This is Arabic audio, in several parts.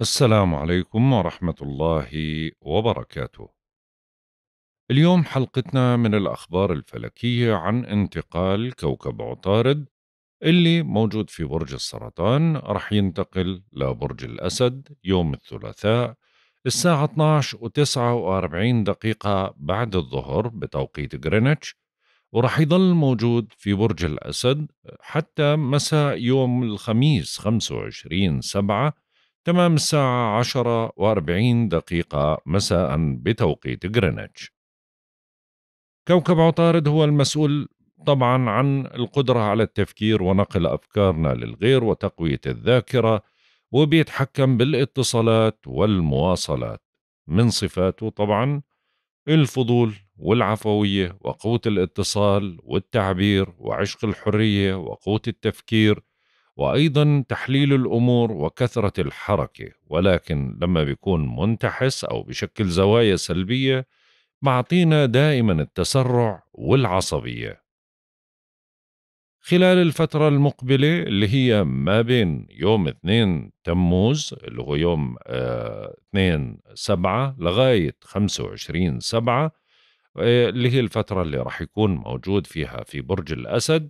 السلام عليكم ورحمة الله وبركاته. اليوم حلقتنا من الأخبار الفلكية عن انتقال كوكب عطارد اللي موجود في برج السرطان رح ينتقل لبرج الأسد يوم الثلاثاء الساعة 12 وتسعة وأربعين دقيقة بعد الظهر بتوقيت غرينتش ورح يضل موجود في برج الأسد حتى مساء يوم الخميس 25 سبعة تمام الساعة 10 و40 دقيقة مساء بتوقيت غرينتش كوكب عطارد هو المسؤول طبعا عن القدرة على التفكير ونقل أفكارنا للغير وتقوية الذاكرة وبيتحكم بالاتصالات والمواصلات من صفاته طبعا الفضول والعفوية وقوة الاتصال والتعبير وعشق الحرية وقوة التفكير وأيضا تحليل الأمور وكثرة الحركة ولكن لما بيكون منتحس أو بشكل زوايا سلبية معطينا دائما التسرع والعصبية خلال الفترة المقبلة اللي هي ما بين يوم 2 تموز اللي هو يوم 2 آه، سبعة لغاية 25 سبعة آه، اللي هي الفترة اللي راح يكون موجود فيها في برج الأسد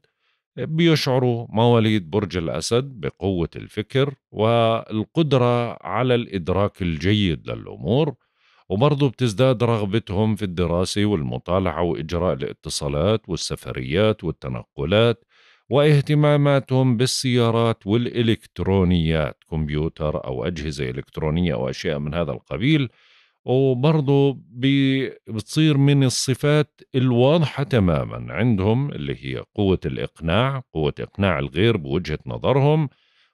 بيشعروا مواليد برج الأسد بقوة الفكر والقدرة على الإدراك الجيد للأمور وبرضه بتزداد رغبتهم في الدراسة والمطالعة وإجراء الاتصالات والسفريات والتنقلات واهتماماتهم بالسيارات والإلكترونيات كمبيوتر أو أجهزة إلكترونية أو أشياء من هذا القبيل وبرضه بتصير من الصفات الواضحة تماما عندهم اللي هي قوة الإقناع قوة إقناع الغير بوجهة نظرهم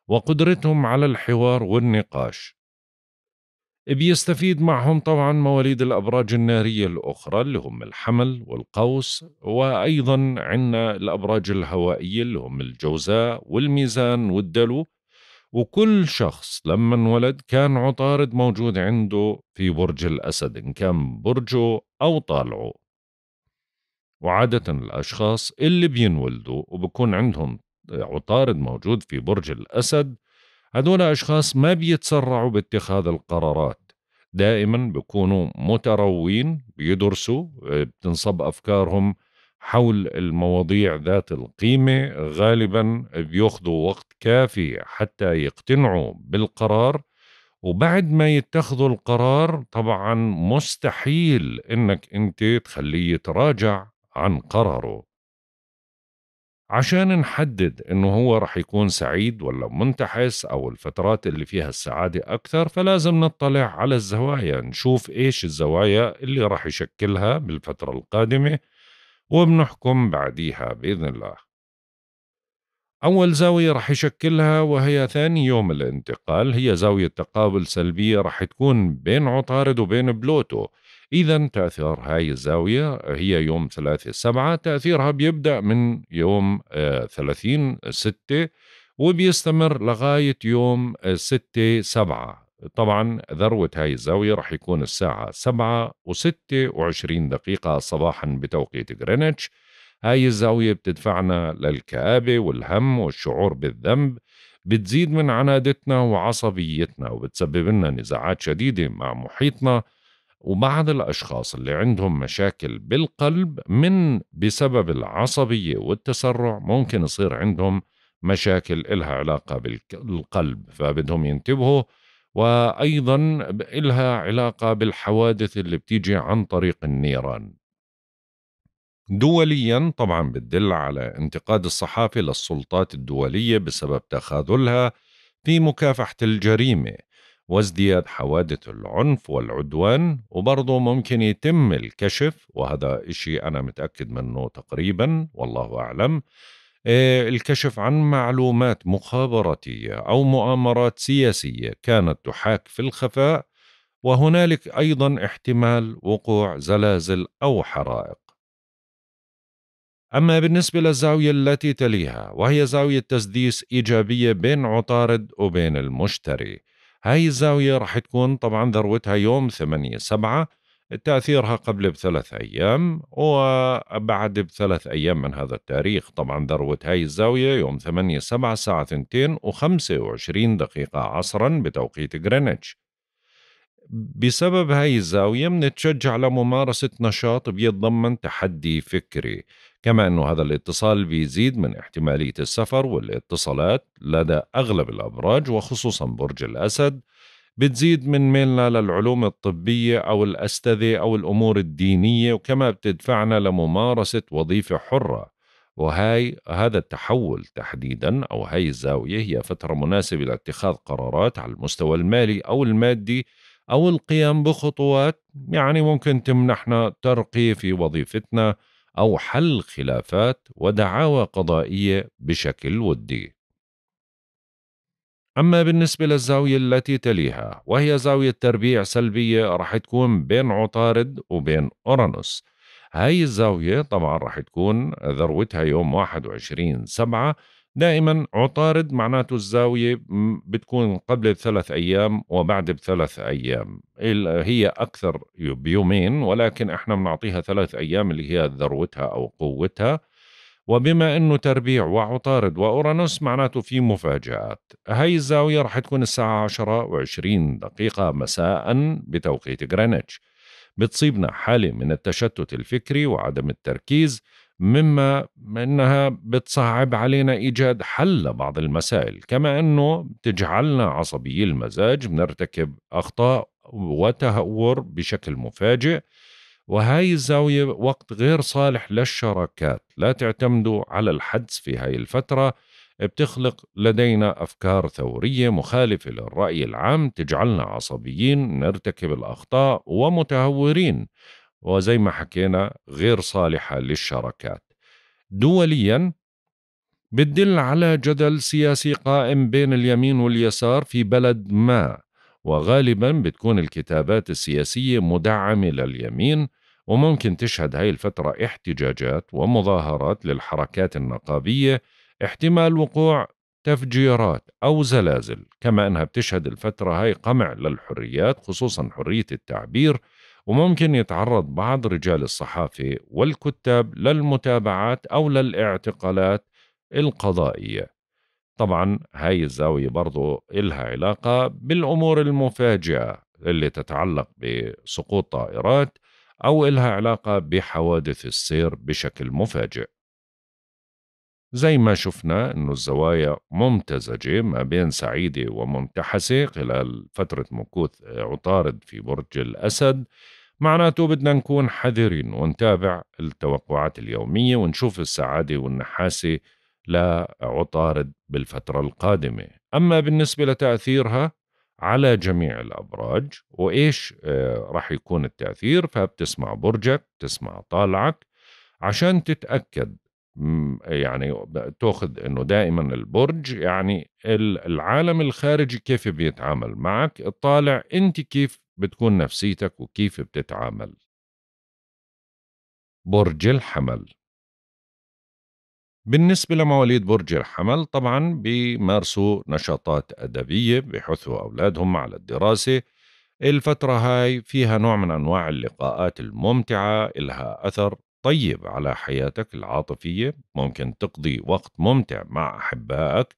وقدرتهم على الحوار والنقاش بيستفيد معهم طبعا مواليد الأبراج النارية الأخرى اللي هم الحمل والقوس وأيضا عندنا الأبراج الهوائية اللي هم الجوزاء والميزان والدلو وكل شخص لما انولد كان عطارد موجود عنده في برج الأسد إن كان برجه أو طالعه وعادة الأشخاص اللي بينولدوا وبكون عندهم عطارد موجود في برج الأسد هذول أشخاص ما بيتسرعوا باتخاذ القرارات دائما بيكونوا متروين بيدرسوا آه، بتنصب أفكارهم حول المواضيع ذات القيمة غالبا بياخذوا وقت كافي حتى يقتنعوا بالقرار وبعد ما يتخذوا القرار طبعا مستحيل انك انت تخليه يتراجع عن قراره عشان نحدد انه هو رح يكون سعيد ولا منتحس او الفترات اللي فيها السعادة اكثر فلازم نطلع على الزوايا نشوف ايش الزوايا اللي رح يشكلها بالفترة القادمة وبنحكم بعديها بإذن الله أول زاوية رح يشكلها وهي ثاني يوم الانتقال هي زاوية تقابل سلبية رح تكون بين عطارد وبين بلوتو إذا تأثير هاي الزاوية هي يوم ثلاثة سبعة تأثيرها بيبدأ من يوم آه، ثلاثين ستة وبيستمر لغاية يوم آه، ستة سبعة طبعا ذروة هاي الزاوية رح يكون الساعة سبعة وستة وعشرين دقيقة صباحا بتوقيت غرينتش هاي الزاوية بتدفعنا للكآبة والهم والشعور بالذنب بتزيد من عنادتنا وعصبيتنا وبتسبب لنا نزاعات شديدة مع محيطنا وبعض الأشخاص اللي عندهم مشاكل بالقلب من بسبب العصبية والتسرع ممكن يصير عندهم مشاكل إلها علاقة بالقلب فبدهم ينتبهوا وأيضا إلها علاقة بالحوادث اللي بتيجي عن طريق النيران دوليا طبعا بتدل على انتقاد الصحافة للسلطات الدولية بسبب تخاذلها في مكافحة الجريمة وازدياد حوادث العنف والعدوان وبرضه ممكن يتم الكشف وهذا إشي أنا متأكد منه تقريبا والله أعلم آه، الكشف عن معلومات مخابراتيه او مؤامرات سياسيه كانت تحاك في الخفاء وهنالك ايضا احتمال وقوع زلازل او حرائق أما بالنسبة للزاوية التي تليها وهي زاوية تسديس إيجابية بين عطارد وبين المشتري هاي الزاوية رح تكون طبعا ذروتها يوم 8 سبعة تأثيرها قبل بثلاث أيام وبعد بثلاث أيام من هذا التاريخ طبعا ذروة هاي الزاوية يوم 8 7 الساعة 2 و25 دقيقة عصرا بتوقيت غرينتش بسبب هاي الزاوية بنتشجع لممارسة نشاط بيتضمن تحدي فكري كما أنه هذا الاتصال بيزيد من احتمالية السفر والاتصالات لدى أغلب الأبراج وخصوصا برج الأسد بتزيد من ميلنا للعلوم الطبية أو الأستاذة أو الأمور الدينية وكما بتدفعنا لممارسة وظيفة حرة وهاي هذا التحول تحديدا أو هاي الزاوية هي فترة مناسبة لاتخاذ قرارات على المستوى المالي أو المادي أو القيام بخطوات يعني ممكن تمنحنا ترقية في وظيفتنا أو حل خلافات ودعاوى قضائية بشكل ودي أما بالنسبة للزاوية التي تليها وهي زاوية تربيع سلبية رح تكون بين عطارد وبين أورانوس هاي الزاوية طبعا رح تكون ذروتها يوم 21 سبعة دائما عطارد معناته الزاوية بتكون قبل بثلاث أيام وبعد بثلاث أيام هي أكثر بيومين ولكن إحنا بنعطيها ثلاث أيام اللي هي ذروتها أو قوتها وبما انه تربيع وعطارد واورانوس معناته في مفاجآت هاي الزاوية رح تكون الساعة 10 و20 دقيقة مساء بتوقيت غرينتش بتصيبنا حالة من التشتت الفكري وعدم التركيز مما انها بتصعب علينا ايجاد حل لبعض المسائل كما انه بتجعلنا عصبي المزاج بنرتكب اخطاء وتهور بشكل مفاجئ وهاي الزاوية وقت غير صالح للشراكات لا تعتمدوا على الحدس في هاي الفترة بتخلق لدينا أفكار ثورية مخالفة للرأي العام تجعلنا عصبيين نرتكب الأخطاء ومتهورين وزي ما حكينا غير صالحة للشراكات دوليا بتدل على جدل سياسي قائم بين اليمين واليسار في بلد ما وغالبا بتكون الكتابات السياسية مدعمة لليمين وممكن تشهد هاي الفترة احتجاجات ومظاهرات للحركات النقابية احتمال وقوع تفجيرات أو زلازل كما أنها بتشهد الفترة هاي قمع للحريات خصوصا حرية التعبير وممكن يتعرض بعض رجال الصحافة والكتاب للمتابعات أو للاعتقالات القضائية طبعا هاي الزاوية برضو إلها علاقة بالأمور المفاجئة اللي تتعلق بسقوط طائرات أو إلها علاقة بحوادث السير بشكل مفاجئ زي ما شفنا أنه الزوايا ممتزجة ما بين سعيدة ومنتحسة خلال فترة مكوث عطارد في برج الأسد معناته بدنا نكون حذرين ونتابع التوقعات اليومية ونشوف السعادة والنحاسة لا عطارد بالفترة القادمة أما بالنسبة لتأثيرها على جميع الأبراج وإيش آه، رح يكون التأثير فبتسمع برجك تسمع طالعك عشان تتأكد يعني تاخذ انه دائما البرج يعني العالم الخارجي كيف بيتعامل معك الطالع انت كيف بتكون نفسيتك وكيف بتتعامل برج الحمل بالنسبة لمواليد برج الحمل طبعا بيمارسوا نشاطات أدبية بحثوا أولادهم على الدراسة الفترة هاي فيها نوع من أنواع اللقاءات الممتعة إلها أثر طيب على حياتك العاطفية ممكن تقضي وقت ممتع مع أحبائك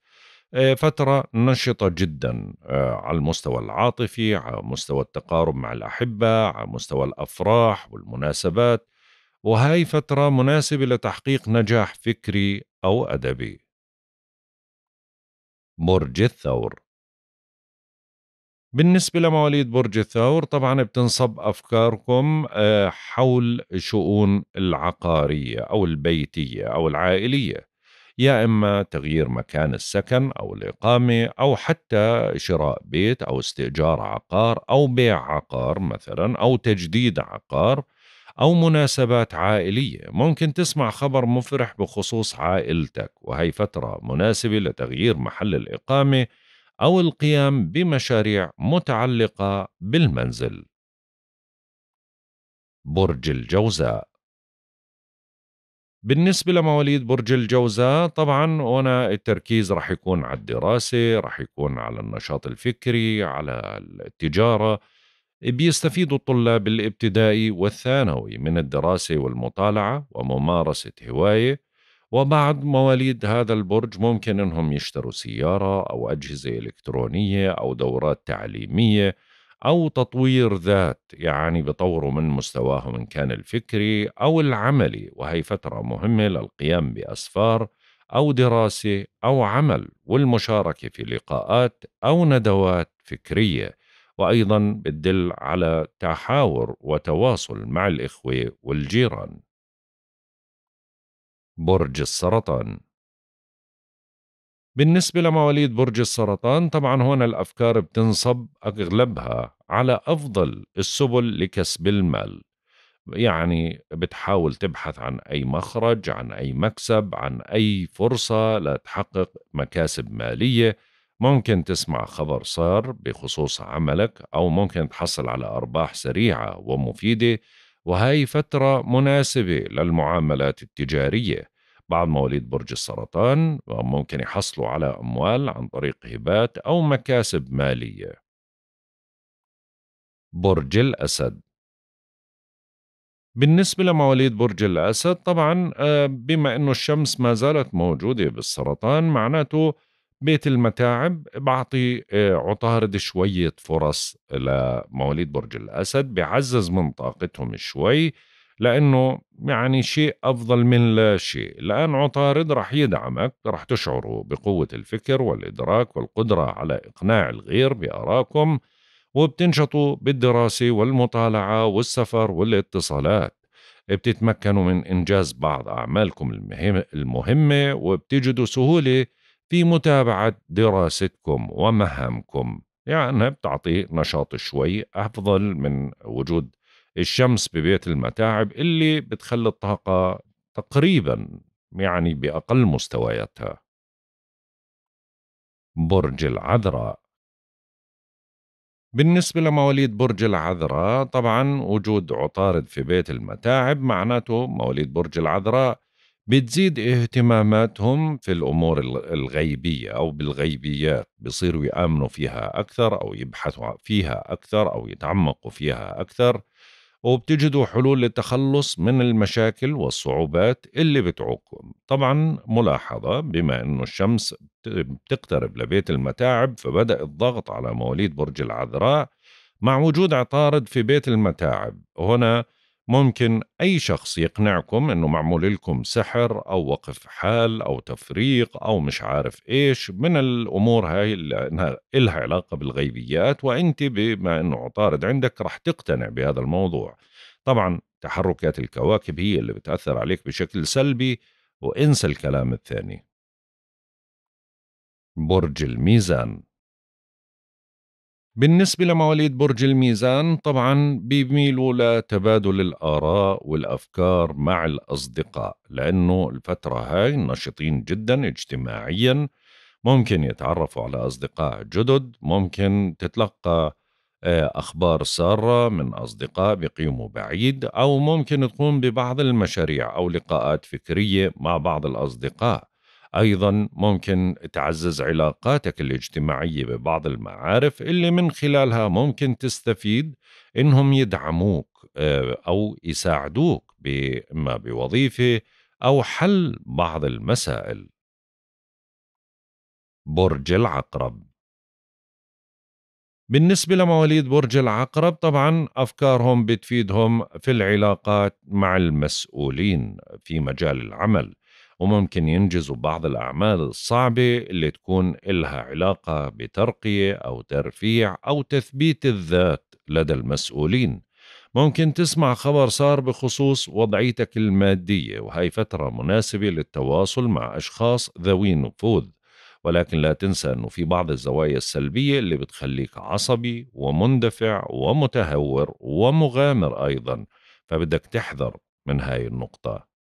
آه، فترة نشطة جدا آه، على المستوى العاطفي على مستوى التقارب مع الأحبة على مستوى الأفراح والمناسبات وهي فترة مناسبة لتحقيق نجاح فكري أو أدبي. برج الثور بالنسبة لمواليد برج الثور طبعا بتنصب أفكاركم آه، حول شؤون العقارية أو البيتية أو العائلية يا إما تغيير مكان السكن أو الإقامة أو حتى شراء بيت أو استئجار عقار أو بيع عقار مثلا أو تجديد عقار أو مناسبات عائلية ممكن تسمع خبر مفرح بخصوص عائلتك وهي فترة مناسبة لتغيير محل الإقامة أو القيام بمشاريع متعلقة بالمنزل برج الجوزاء بالنسبة لمواليد برج الجوزاء طبعا هنا التركيز رح يكون على الدراسة رح يكون على النشاط الفكري على التجارة بيستفيد الطلاب الابتدائي والثانوي من الدراسة والمطالعة وممارسة هواية وبعد مواليد هذا البرج ممكن انهم يشتروا سيارة او اجهزة الكترونية او دورات تعليمية او تطوير ذات يعني بطوروا من مستواهم ان كان الفكري او العملي وهي فترة مهمة للقيام باسفار او دراسة او عمل والمشاركة في لقاءات او ندوات فكرية وأيضا بتدل على تحاور وتواصل مع الإخوة والجيران برج السرطان بالنسبة لمواليد برج السرطان طبعا هنا الأفكار بتنصب أغلبها على أفضل السبل لكسب المال يعني بتحاول تبحث عن أي مخرج عن أي مكسب عن أي فرصة لتحقق مكاسب مالية ممكن تسمع خبر صار بخصوص عملك أو ممكن تحصل على أرباح سريعة ومفيدة وهي فترة مناسبة للمعاملات التجارية بعض مواليد برج السرطان ممكن يحصلوا على أموال عن طريق هبات أو مكاسب مالية برج الأسد بالنسبة لمواليد برج الأسد طبعا آه، بما أنه الشمس ما زالت موجودة بالسرطان معناته بيت المتاعب بعطي آه، عطارد شوية فرص لمواليد برج الأسد بعزز من طاقتهم شوي لأنه يعني شيء أفضل من لا شيء لأن عطارد رح يدعمك رح تشعروا بقوة الفكر والإدراك والقدرة على إقناع الغير بآرائكم وبتنشطوا بالدراسة والمطالعة والسفر والاتصالات بتتمكنوا من إنجاز بعض أعمالكم المهمة وبتجدوا سهولة في متابعة دراستكم ومهامكم يعني بتعطي نشاط شوي أفضل من وجود الشمس ببيت المتاعب اللي بتخلي الطاقة تقريبا يعني بأقل مستوياتها برج العذراء بالنسبة لمواليد برج العذراء طبعا وجود عطارد في بيت المتاعب معناته مواليد برج العذراء بتزيد اهتماماتهم في الامور الغيبيه او بالغيبيات بصيروا يامنوا فيها اكثر او يبحثوا فيها اكثر او يتعمقوا فيها اكثر وبتجدوا حلول للتخلص من المشاكل والصعوبات اللي بتعوقكم طبعا ملاحظة بما أنه الشمس بتقترب لبيت المتاعب فبدأ الضغط على مواليد برج العذراء مع وجود عطارد في بيت المتاعب هنا ممكن أي شخص يقنعكم إنه معمول لكم سحر أو وقف حال أو تفريق أو مش عارف إيش من الأمور هاي اللي إلها علاقة بالغيبيات وأنت بما إنه عطارد عندك رح تقتنع بهذا الموضوع طبعا تحركات الكواكب هي اللي بتأثر عليك بشكل سلبي وانسى الكلام الثاني برج الميزان بالنسبة لمواليد برج الميزان طبعا بيميلوا لتبادل الآراء والأفكار مع الأصدقاء لأنه الفترة هاي نشطين جدا اجتماعيا ممكن يتعرفوا على أصدقاء جدد ممكن تتلقى آه، أخبار سارة من أصدقاء بقيموا بعيد أو ممكن تقوم ببعض المشاريع أو لقاءات فكرية مع بعض الأصدقاء أيضا ممكن تعزز علاقاتك الاجتماعية ببعض المعارف اللي من خلالها ممكن تستفيد إنهم يدعموك آه، أو يساعدوك بما بوظيفة أو حل بعض المسائل برج العقرب بالنسبة لمواليد برج العقرب طبعا أفكارهم بتفيدهم في العلاقات مع المسؤولين في مجال العمل وممكن ينجزوا بعض الأعمال الصعبة اللي تكون إلها علاقة بترقية أو ترفيع أو تثبيت الذات لدى المسؤولين ممكن تسمع خبر صار بخصوص وضعيتك المادية وهي فترة مناسبة للتواصل مع أشخاص ذوي نفوذ ولكن لا تنسى أنه في بعض الزوايا السلبية اللي بتخليك عصبي ومندفع ومتهور ومغامر أيضا فبدك تحذر من هاي النقطة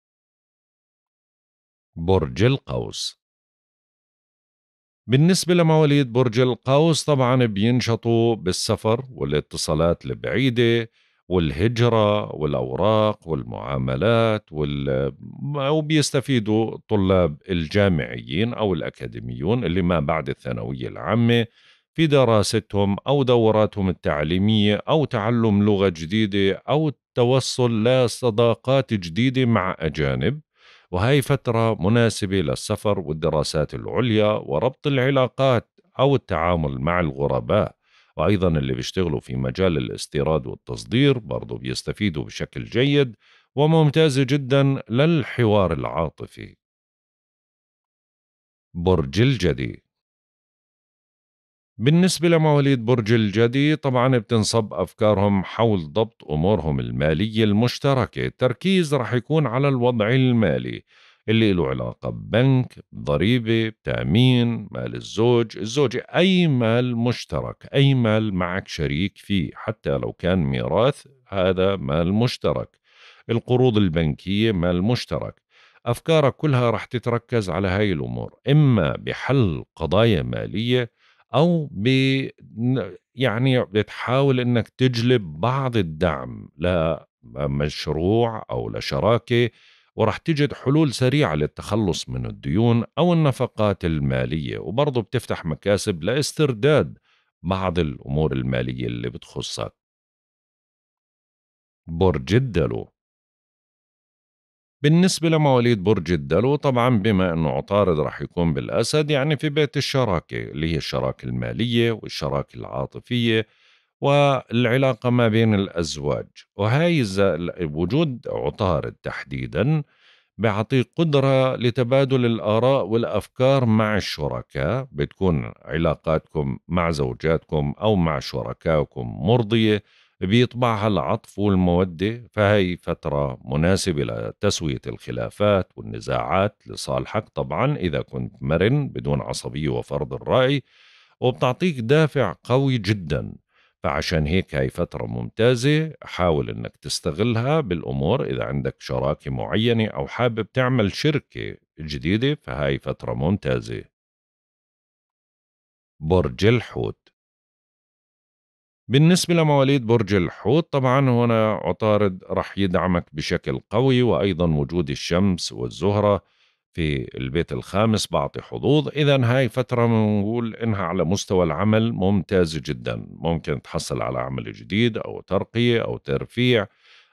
برج القوس بالنسبة لمواليد برج القوس طبعا بينشطوا بالسفر والاتصالات البعيدة والهجرة والأوراق والمعاملات وال... وبيستفيدوا الطلاب الجامعيين أو الأكاديميون اللي ما بعد الثانوية العامة في دراستهم أو دوراتهم التعليمية أو تعلم لغة جديدة أو التوصل لصداقات جديدة مع أجانب وهي فترة مناسبة للسفر والدراسات العليا وربط العلاقات أو التعامل مع الغرباء وأيضا اللي بيشتغلوا في مجال الاستيراد والتصدير برضو بيستفيدوا بشكل جيد وممتازة جدا للحوار العاطفي برج الجدي بالنسبة لمواليد برج الجدي طبعا بتنصب أفكارهم حول ضبط أمورهم المالية المشتركة التركيز رح يكون على الوضع المالي اللي له علاقة ببنك ضريبة تأمين مال الزوج الزوجة أي مال مشترك أي مال معك شريك فيه حتى لو كان ميراث هذا مال مشترك القروض البنكية مال مشترك أفكارك كلها رح تتركز على هاي الأمور إما بحل قضايا مالية او ب يعني بتحاول انك تجلب بعض الدعم لمشروع او لشراكه ورح تجد حلول سريعة للتخلص من الديون أو النفقات المالية وبرضه بتفتح مكاسب لاسترداد بعض الأمور المالية اللي بتخصك برج الدلو بالنسبة لمواليد برج الدلو طبعا بما أنه عطارد راح يكون بالأسد يعني في بيت الشراكة اللي هي الشراكة المالية والشراكة العاطفية والعلاقة ما بين الأزواج وهي وجود عطارد تحديدا بيعطي قدرة لتبادل الآراء والأفكار مع الشركاء بتكون علاقاتكم مع زوجاتكم أو مع شركائكم مرضية بيطبعها العطف والمودة فهي فترة مناسبة لتسوية الخلافات والنزاعات لصالحك طبعا إذا كنت مرن بدون عصبية وفرض الرأي وبتعطيك دافع قوي جدا فعشان هيك هاي فترة ممتازة حاول انك تستغلها بالامور اذا عندك شراكة معينة او حابب تعمل شركة جديدة فهاي فترة ممتازة برج الحوت بالنسبة لمواليد برج الحوت طبعا هنا عطارد رح يدعمك بشكل قوي وأيضا وجود الشمس والزهرة في البيت الخامس بعطي حظوظ إذا هاي فترة بنقول إنها على مستوى العمل ممتازة جدا ممكن تحصل على عمل جديد أو ترقية أو ترفيع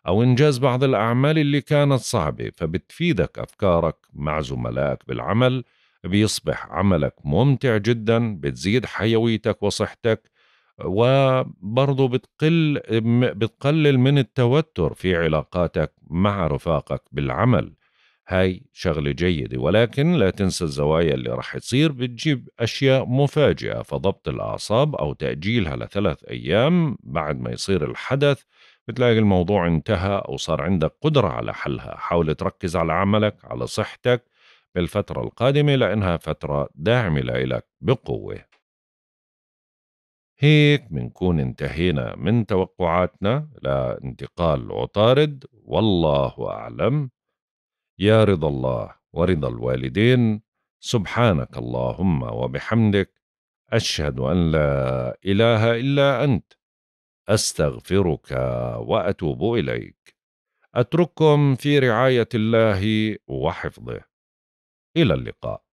أو إنجاز بعض الأعمال اللي كانت صعبة فبتفيدك أفكارك مع زملائك بالعمل بيصبح عملك ممتع جدا بتزيد حيويتك وصحتك وبرضه بتقل بتقلل من التوتر في علاقاتك مع رفاقك بالعمل هاي شغلة جيدة ولكن لا تنسى الزوايا اللي رح تصير بتجيب أشياء مفاجئة فضبط الأعصاب أو تأجيلها لثلاث أيام بعد ما يصير الحدث بتلاقي الموضوع انتهى أو صار عندك قدرة على حلها حاول تركز على عملك على صحتك بالفترة القادمة لأنها فترة داعمة لإلك بقوة هيك منكون انتهينا من توقعاتنا لانتقال عطارد والله أعلم يا رضا الله ورضا الوالدين سبحانك اللهم وبحمدك أشهد أن لا إله إلا أنت أستغفرك وأتوب إليك أترككم في رعاية الله وحفظه إلى اللقاء